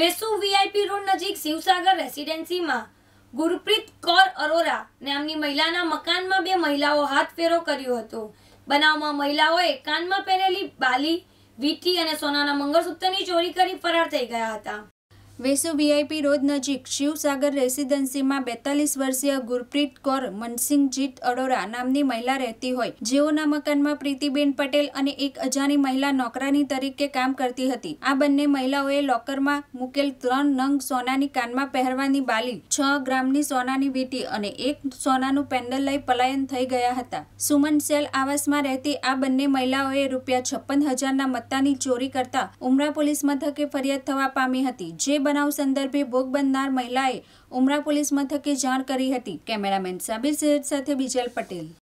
Vesu VIP road નજીક શિવસાગર રેસિડેન્સીમાં ગુરપ્રીત કૌર અરોરા નામની મહિલાના મકાનમાં બે મહિલાઓ હાથ ફેરો કર્યો હતો બનાવમાં મહિલાઓએ કાનમાં પહેરેલી બાલી વીટી અને સોનાના મંગળસૂત્રની ચોરી કરી ફરાર થઈ ગયા હતા વેસુ વીઆઈપી રોડ નજીક શિવસાગર રેસીડન્સીમાં બેતાલીસ વર્ષીય ગુરપ્રીત કૌર મનસિંહજીત અડોરા નામની મહિલા રહેતી હોય જેઓના મકાનમાં પ્રીતિબેન પટેલ અને એક અજાણી મહિલા નોકરાની તરીકે કામ કરતી હતી આ બંને મહિલાઓએ લોકરમાં મૂકેલ ત્રણ નંગ સોનાની કાનમાં પહેરવાની બાલી છ ગ્રામની સોનાની વીટી અને એક સોનાનું પેન્ડલ લઈ પલાયન થઈ ગયા હતા સુમન સેલ આવાસમાં રહેતી આ બંને મહિલાઓએ રૂપિયા છપ્પન હજારના મત્તાની ચોરી કરતા ઉમરા પોલીસ મથકે ફરિયાદ થવા પામી હતી જે બનાવ સંદર્ભે ભોગ બનનાર મહિલાએ ઉમરા પોલીસ મથકે જાણ કરી હતી કેમેરામેન સાબિર સેઠ સાથે બિજલ પટેલ